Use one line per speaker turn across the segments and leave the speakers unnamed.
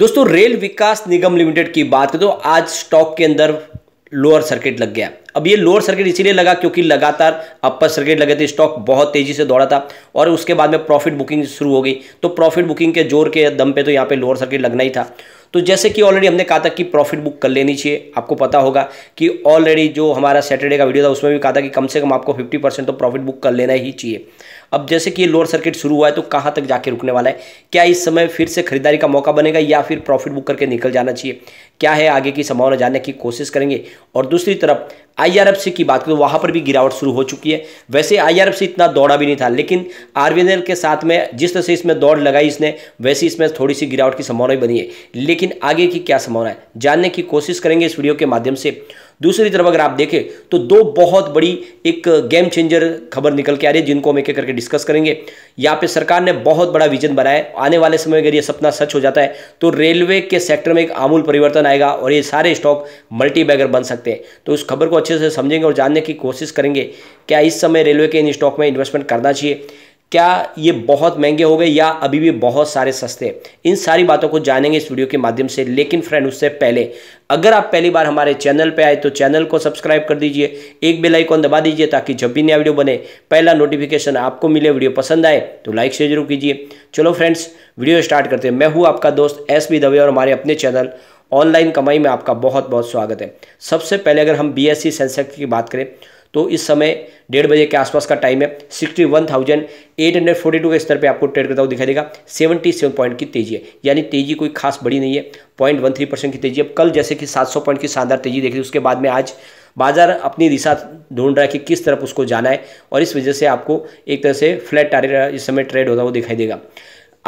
दोस्तों रेल विकास निगम लिमिटेड की बात करें तो आज स्टॉक के अंदर लोअर सर्किट लग गया अब ये लोअर सर्किट इसीलिए लगा क्योंकि लगातार अपर सर्किट लगे थे स्टॉक बहुत तेजी से दौड़ा था और उसके बाद में प्रॉफिट बुकिंग शुरू हो गई तो प्रॉफिट बुकिंग के जोर के दम पे तो यहाँ पे लोअर सर्किट लगना ही था तो जैसे कि ऑलरेडी हमने कहा था कि प्रॉफिट बुक कर लेनी चाहिए आपको पता होगा कि ऑलरेडी जो हमारा सैटरडे का वीडियो था उसमें भी कहा था कि कम से कम आपको फिफ्टी परसेंट तो प्रॉफिट बुक कर लेना ही चाहिए अब जैसे कि ये लोअर सर्किट शुरू हुआ है तो कहाँ तक जाके रुकने वाला है क्या इस समय फिर से खरीदारी का मौका बनेगा या फिर प्रॉफिट बुक करके निकल जाना चाहिए क्या है आगे की संभावना जानने की कोशिश करेंगे और दूसरी तरफ आईआरएफसी की बात करें तो वहाँ पर भी गिरावट शुरू हो चुकी है वैसे आईआरएफसी इतना दौड़ा भी नहीं था लेकिन आर के साथ में जिस तरह से इसमें दौड़ लगाई इसने वैसे इसमें थोड़ी सी गिरावट की संभावना भी बनी है लेकिन आगे की क्या संभावना है जानने की कोशिश करेंगे इस वीडियो के माध्यम से दूसरी तरफ अगर आप देखें तो दो बहुत बड़ी एक गेम चेंजर खबर निकल के आ रही है जिनको हम एक करके डिस्कस करेंगे यहाँ पे सरकार ने बहुत बड़ा विजन बनाया आने वाले समय अगर ये सपना सच हो जाता है तो रेलवे के सेक्टर में एक आमूल परिवर्तन आएगा और ये सारे स्टॉक मल्टी बैगर बन सकते हैं तो उस खबर को अच्छे से समझेंगे और जानने की कोशिश करेंगे क्या इस समय रेलवे के इन स्टॉक में इन्वेस्टमेंट करना चाहिए क्या ये बहुत महंगे हो गए या अभी भी बहुत सारे सस्ते इन सारी बातों को जानेंगे इस वीडियो के माध्यम से लेकिन फ्रेंड उससे पहले अगर आप पहली बार हमारे चैनल पर आए तो चैनल को सब्सक्राइब कर दीजिए एक बेल आइकॉन दबा दीजिए ताकि जब भी नया वीडियो बने पहला नोटिफिकेशन आपको मिले वीडियो पसंद आए तो लाइक शेयर जरूर कीजिए चलो फ्रेंड्स वीडियो स्टार्ट करते हैं मैं हूँ आपका दोस्त एस बी दवे और हमारे अपने चैनल ऑनलाइन कमाई में आपका बहुत बहुत स्वागत है सबसे पहले अगर हम बी एस सेंसेक्स की बात करें तो इस समय डेढ़ बजे के आसपास का टाइम है sixty one thousand eight hundred forty two के स्तर पे आपको ट्रेड करता हुआ दिखाई देगा सेवेंटी सेवन पॉइंट की तेजी है यानी तेजी कोई खास बड़ी नहीं है पॉइंट वन थ्री परसेंट की तेजी अब कल जैसे कि सात सौ पॉइंट की शानदार तेजी देखी उसके बाद में आज बाजार अपनी दिशा ढूंढ रहा है कि किस तरफ उसको जाना है और इस वजह से आपको एक तरह से फ्लैट टारगेट इस समय ट्रेड होता हुआ दिखाई देगा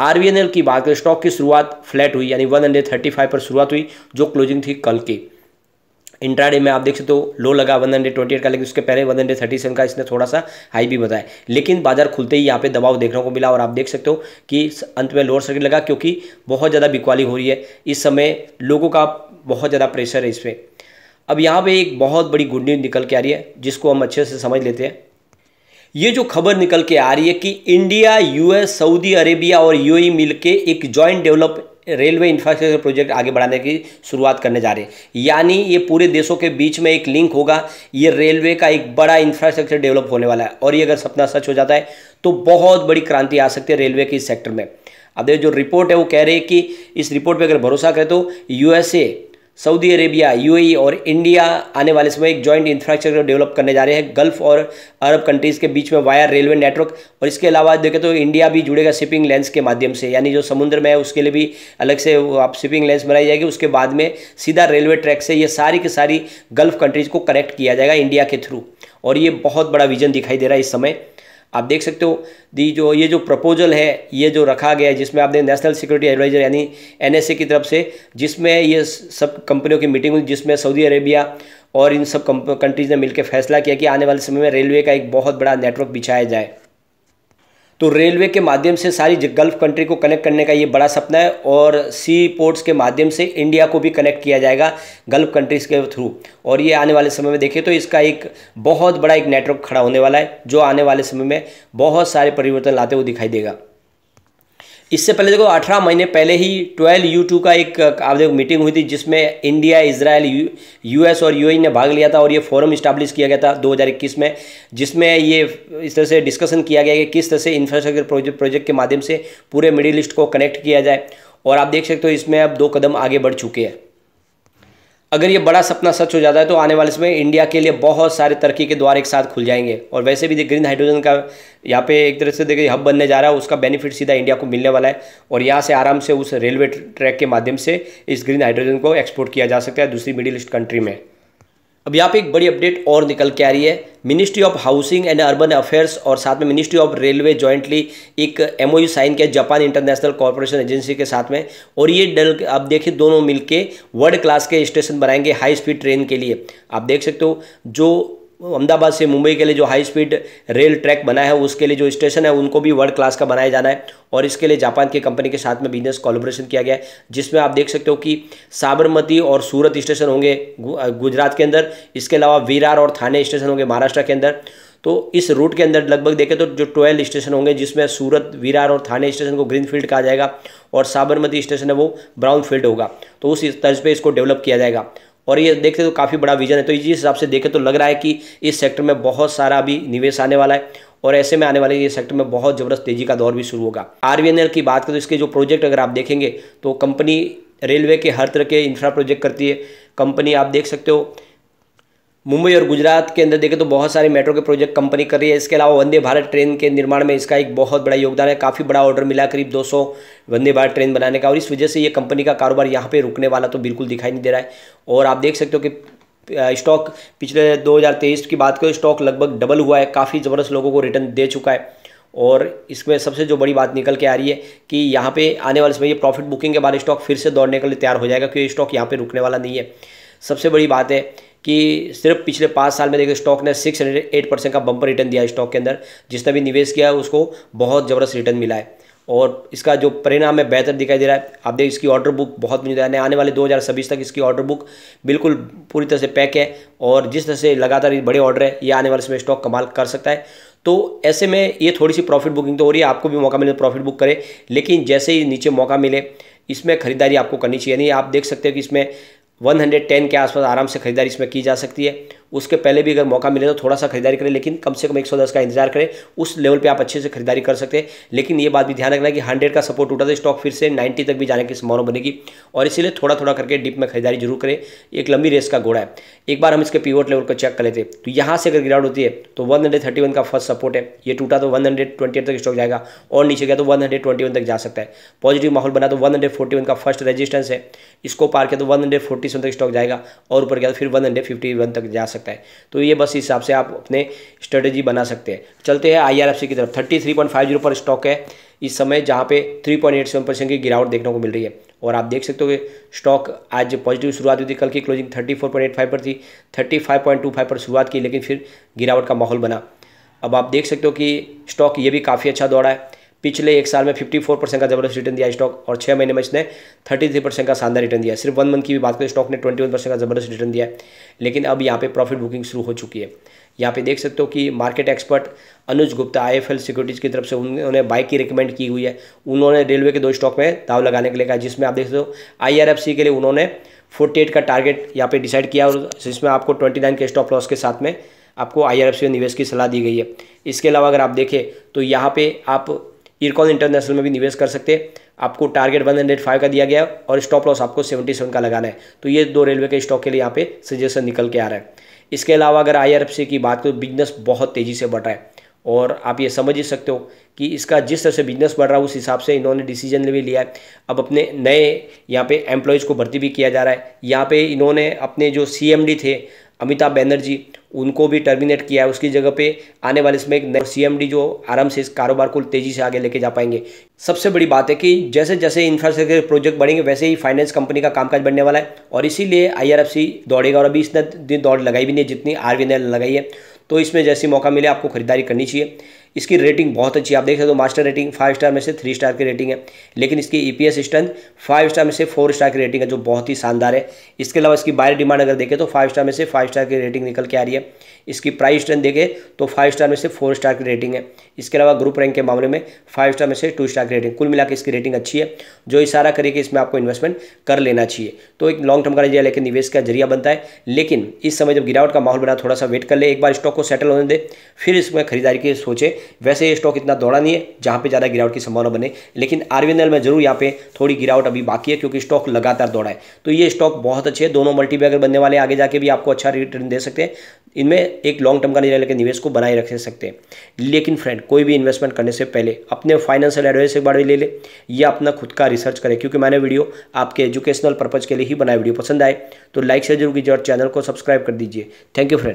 आर की बात करें स्टॉक की शुरुआत फ्लैट हुई यानी फाइव पर शुरुआत हुई जो क्लोजिंग थी कल की इंट्राडे में आप देख सकते हो लो लगा वन हंड्रेड ट्वेंटी एट का लेकिन उसके पहले वन हंड्रेड थर्टी सेवन का इसने थोड़ा सा हाई भी बताया लेकिन बाजार खुलते ही यहाँ पे दबाव देखने को मिला और आप देख सकते हो कि अंत में लोअर सर्किट लगा क्योंकि बहुत ज़्यादा बिकवाली हो रही है इस समय लोगों का बहुत ज़्यादा प्रेशर है इस पर अब यहाँ पर एक बहुत बड़ी गुड न्यूज निकल के आ रही है जिसको हम अच्छे से समझ लेते हैं ये जो खबर निकल के आ रही है कि इंडिया यूएस सऊदी अरेबिया और यूएई मिलके एक joint develop railway infrastructure project आगे बढ़ाने की शुरुआत करने जा रहे हैं यानी ये पूरे देशों के बीच में एक लिंक होगा ये रेलवे का एक बड़ा इंफ्रास्ट्रक्चर डेवलप होने वाला है और ये अगर सपना सच हो जाता है तो बहुत बड़ी क्रांति आ सकती है रेलवे के सेक्टर में अब देखिए जो रिपोर्ट है वो कह रही है कि इस रिपोर्ट पर अगर भरोसा करें तो यूएसए सऊदी अरेबिया यूएई और इंडिया आने वाले समय एक जॉइंट इंफ्रास्ट्रक्चर डेवलप करने जा रहे हैं गल्फ और अरब कंट्रीज़ के बीच में वायर रेलवे नेटवर्क और इसके अलावा देखें तो इंडिया भी जुड़ेगा शिपिंग लेंस के माध्यम से यानी जो समुद्र में है उसके लिए भी अलग से आप शिपिंग लेंस बनाई जाएगी उसके बाद में सीधा रेलवे ट्रैक से ये सारी की सारी गल्फ कंट्रीज़ को कनेक्ट किया जाएगा इंडिया के थ्रू और ये बहुत बड़ा विजन दिखाई दे रहा है इस समय आप देख सकते हो दी जो ये जो प्रपोजल है ये जो रखा गया है जिसमें आपने नेशनल सिक्योरिटी एडवाइजर यानी एनएसए की तरफ से जिसमें ये सब कंपनियों की मीटिंग हुई जिसमें सऊदी अरेबिया और इन सब कंट्रीज़ ने मिलकर फैसला किया कि आने वाले समय में रेलवे का एक बहुत बड़ा नेटवर्क बिछाया जाए तो रेलवे के माध्यम से सारी गल्फ कंट्री को कनेक्ट करने का ये बड़ा सपना है और सी पोर्ट्स के माध्यम से इंडिया को भी कनेक्ट किया जाएगा गल्फ कंट्रीज़ के थ्रू और ये आने वाले समय में देखें तो इसका एक बहुत बड़ा एक नेटवर्क खड़ा होने वाला है जो आने वाले समय में बहुत सारे परिवर्तन लाते हुए दिखाई देगा इससे पहले देखो अठारह महीने पहले ही ट्वेल्व यू टू का एक आप देखो मीटिंग हुई थी जिसमें इंडिया इसराइल यूएस और यूएई e ने भाग लिया था और ये फोरम इस्टाब्लिश किया गया था 2021 में जिसमें ये इस तरह से डिस्कशन किया गया कि किस तरह से इंफ्रास्ट्रक्चर प्रोजेक्ट के माध्यम से पूरे मिडिल ईस्ट को कनेक्ट किया जाए और आप देख सकते हो इसमें अब दो कदम आगे बढ़ चुके हैं अगर ये बड़ा सपना सच हो जाता है तो आने वाले समय इंडिया के लिए बहुत सारे तरक्की के द्वार एक साथ खुल जाएंगे और वैसे भी ग्रीन हाइड्रोजन का यहाँ पे एक तरह से देखिए हब बनने जा रहा है उसका बेनिफिट सीधा इंडिया को मिलने वाला है और यहाँ से आराम से उस रेलवे ट्रैक के माध्यम से इस ग्रीन हाइड्रोजन को एक्सपोर्ट किया जा सकता है दूसरी मिडिल ईस्ट कंट्री में अब यहाँ पे एक बड़ी अपडेट और निकल के आ रही है ministry of housing and urban affairs और साथ में मिनिस्ट्री ऑफ रेलवे जॉइंटली एक एमओयू साइन किया जापान इंटरनेशनल कॉरपोरेशन एजेंसी के साथ में और ये डल आप देखिए दोनों मिलके वर्ल्ड क्लास के स्टेशन बनाएंगे हाई स्पीड ट्रेन के लिए आप देख सकते हो जो अहमदाबाद से मुंबई के लिए जो हाई स्पीड रेल ट्रैक बना है उसके लिए जो स्टेशन है उनको भी वर्ल्ड क्लास का बनाया जाना है और इसके लिए जापान की कंपनी के साथ में बिजनेस कॉलोब्रेशन किया गया है जिसमें आप देख सकते हो कि साबरमती और सूरत स्टेशन होंगे गुजरात के अंदर इसके अलावा वीरार और थाने स्टेशन होंगे महाराष्ट्र के अंदर तो इस रूट के अंदर लगभग देखें तो जो ट्वेल्व स्टेशन होंगे जिसमें सूरत वीरार और थाने स्टेशन को ग्रीन फील्ड कहा जाएगा और साबरमती स्टेशन है वो ब्राउन फील्ड होगा तो उस तर्ज पे इसको डेवलप किया जाएगा और ये देखते तो काफ़ी बड़ा विजन है तो इस हिसाब से देखें तो लग रहा है कि इस सेक्टर में बहुत सारा अभी निवेश आने वाला है और ऐसे में आने वाले ये सेक्टर में बहुत ज़बरदस्त तेजी का दौर भी शुरू होगा आर की बात करें तो इसके जो प्रोजेक्ट अगर आप देखेंगे तो कंपनी रेलवे के हर तरह के इंफ्रा प्रोजेक्ट करती है कंपनी आप देख सकते हो मुंबई और गुजरात के अंदर देखें तो बहुत सारे मेट्रो के प्रोजेक्ट कंपनी कर रही है इसके अलावा वंदे भारत ट्रेन के निर्माण में इसका एक बहुत बड़ा योगदान है काफ़ी बड़ा ऑर्डर मिला करीब 200 वंदे भारत ट्रेन बनाने का और इस वजह से ये कंपनी का कारोबार यहाँ पे रुकने वाला तो बिल्कुल दिखाई नहीं दे रहा है और आप देख सकते हो कि स्टॉक पिछले दो की बात करें स्टॉक लगभग डबल हुआ है काफ़ी ज़बरदस्त लोगों को रिटर्न दे चुका है और इसमें सबसे जो बड़ी बात निकल के आ रही है कि यहाँ पर आने वाले समय ये प्रॉफिट बुकिंग के बाद स्टॉक फिर से दौड़ने के लिए तैयार हो जाएगा क्योंकि स्टॉक यहाँ पर रुकने वाला नहीं है सबसे बड़ी बात है कि सिर्फ पिछले पाँच साल में देखिए स्टॉक ने सिक्स हंड्रेड एट परसेंट का बम्पर रिटर्न दिया है स्टॉक के अंदर जिसने भी निवेश किया है उसको बहुत ज़बरदस्त रिटर्न मिला है और इसका जो परिणाम है बेहतर दिखाई दे रहा है आप देखिए इसकी ऑर्डर बुक बहुत मौजूदा है आने वाले दो तक इसकी ऑर्डर बुक बिल्कुल पूरी तरह से पैक है और जिस तरह से लगातार बड़े ऑर्डर है ये आने वाले समय स्टॉक कमाल कर सकता है तो ऐसे में ये थोड़ी सी प्रॉफिट बुकिंग तो हो रही है आपको भी मौका मिले प्रॉफिट तो बुक करें लेकिन जैसे ही नीचे मौका मिले इसमें खरीदारी आपको करनी चाहिए नहीं आप देख सकते हो कि इसमें 110 के आसपास आराम से ख़रीदारी इसमें की जा सकती है उसके पहले भी अगर मौका मिले तो थोड़ा सा खरीदारी करें लेकिन कम से कम 110 का इंतजार करें उस लेवल पे आप अच्छे से खरीदारी कर सकते हैं लेकिन ये बात भी ध्यान रखना कि 100 का सपोर्ट टूटा तो स्टॉक फिर से 90 तक भी जाने की संभावना बनेगी और इसीलिए थोड़ा थोड़ा करके डिप में खरीदारी जरूर करें एक लंबी रेस का घोड़ा है एक बार हम इसके पीवोट लेवल को चेक कर लेते तो यहाँ से अगर गिरावट होती है तो वन का फर्स्ट सपोर्ट है ये टूटा तो वन तक स्टॉक जाएगा और नीचे गया तो वन तक जा सकता है पॉजिटिव माहौल बना तो वन का फर्स्ट रजिस्टेंस है इसको पार किया तो वन तक स्टॉक जाएगा और ऊपर गया तो फिर वन तक जा सकता है सकता है तो ये बस हिसाब से आप अपने स्ट्रेटेजी बना सकते हैं चलते हैं आई की तरफ thirty three point five zero पर स्टॉक है इस समय जहाँ पे 3.87 परसेंट की गिरावट देखने को मिल रही है और आप देख सकते हो कि स्टॉक आज पॉजिटिव शुरुआत हुई थी कल की क्लोजिंग फाइव पर थी फाइव पर शुरुआत की लेकिन फिर गिरावट का माहौल बना अब आप देख सकते हो कि स्टॉक ये भी काफ़ी अच्छा दौड़ा है पिछले एक साल में 54 परसेंट का जबरदस्त रिटर्न दिया स्टॉक और छः महीने में इसने 33 परसेंट का शानदार रिटर्न दिया सिर्फ वन मंथ की भी बात करें स्टॉक ने 21 परसेंट का जबरदस्त रिटर्न दिया लेकिन अब यहाँ पे प्रॉफिट बुकिंग शुरू हो चुकी है यहाँ पे देख सकते हो कि market expert Anuj Gupta I F securities की तरफ से उन्होंने बाइक की रिकमेंड की हुई है उन्होंने रेलवे के दो स्टॉक में दाव लगाने के लिए कहा जिसमें आप देख सकते हो आई के लिए उन्होंने फोर्टी एट का टारगेट यहाँ पे डिसाइड किया और जिसमें आपको ट्वेंटी नाइन के स्टॉप लॉस के साथ में आपको आई में निवेश की सलाह दी गई है इसके अलावा अगर आप देखें तो यहाँ पे आप इरकॉन इंटरनेशनल में भी निवेश कर सकते हैं आपको टारगेट 105 का दिया गया है और स्टॉप लॉस आपको 77 का लगाना है तो ये दो रेलवे के स्टॉक के लिए यहाँ पे सजेशन निकल के आ रहा है इसके अलावा अगर आई की बात करें तो बिजनेस बहुत तेज़ी से बढ़ रहा है और आप ये समझ ही सकते हो कि इसका जिस तरह से बिजनेस बढ़ रहा है उस हिसाब से इन्होंने डिसीजन ले भी लिया है अब अपने नए यहाँ पे एम्प्लॉयज़ को भर्ती भी किया जा रहा है यहाँ पे इन्होंने अपने जो सीएमडी थे अमिताभ बैनर्जी उनको भी टर्मिनेट किया है उसकी जगह पे आने वाले इसमें एक नए सी जो आराम से इस कारोबार को तेज़ी से आगे लेके जा पाएंगे सबसे बड़ी बात है कि जैसे जैसे इंफ्रास्ट्रक्चर प्रोजेक्ट बढ़ेंगे वैसे ही फाइनेंस कंपनी का कामकाज बढ़ने वाला है और इसीलिए आई दौड़ेगा और अभी इसने दौड़ लगाई भी नहीं जितनी आर लगाई है तो इसमें जैसे मौका मिले आपको खरीदारी करनी चाहिए इसकी रेटिंग बहुत अच्छी आप देख सकते हो मास्टर रेटिंग फाइव स्टार में से थ्री स्टार की रेटिंग है लेकिन इसकी E P strength five star में से फोर स्टार की रेटिंग है जो बहुत ही शानदार है इसके अलावा इसकी बायर डिमांड अगर देखें तो फाइव स्टार में से फाइव स्टार की रेटिंग निकल के आ रही है इसकी प्राइस स्ट्रेंथ देखें तो फाइव स्टार में से फोर स्टार की रेटिंग है इसके अलावा ग्रुप रैंक के मामले में फाइव स्टार में से टू स्टार की रेटिंग कुल मिला इसकी रेटिंग अच्छी है जो इशारा करे कि इसमें आपको इन्वेस्टमेंट कर लेना चाहिए तो एक लॉन्ग टर्म का नजरिया लेकिन निवेश का जरिया बनता है लेकिन इस समय जब गिरावट का माहौल बना थोड़ा सा वेट कर ले एक बार स्टॉक को सेटल होने दे फिर इसमें खरीदारी की सोचे वैसे ये स्टॉक इतना दौड़ा नहीं है जहाँ पे ज़्यादा गिरावट की संभावना बने लेकिन आरवीएनएल में जरूर यहाँ पे थोड़ी गिरावट अभी बाकी है क्योंकि स्टॉक लगातार दौड़ा है तो ये स्टॉक बहुत अच्छे दोनों मल्टीबैगर बनने वाले आगे जाके भी आपको अच्छा रिटर्न दे सकते हैं इनमें एक लॉन्ग टर्म का निर्णय लेकर निवेश को बनाए रख सकते हैं लेकिन फ्रेंड कोई भी इन्वेस्टमेंट करने से पहले अपने फाइनेंशियल एडवाइस एक बार ले ले या अपना खुद का रिसर्च करें क्योंकि मैंने वीडियो आपके एजुकेशनल पर्पज़ के लिए ही बनाया वीडियो पसंद आए तो लाइक से जरूर कीजिए और चैनल को सब्सक्राइब कर दीजिए थैंक यू फ्रेंड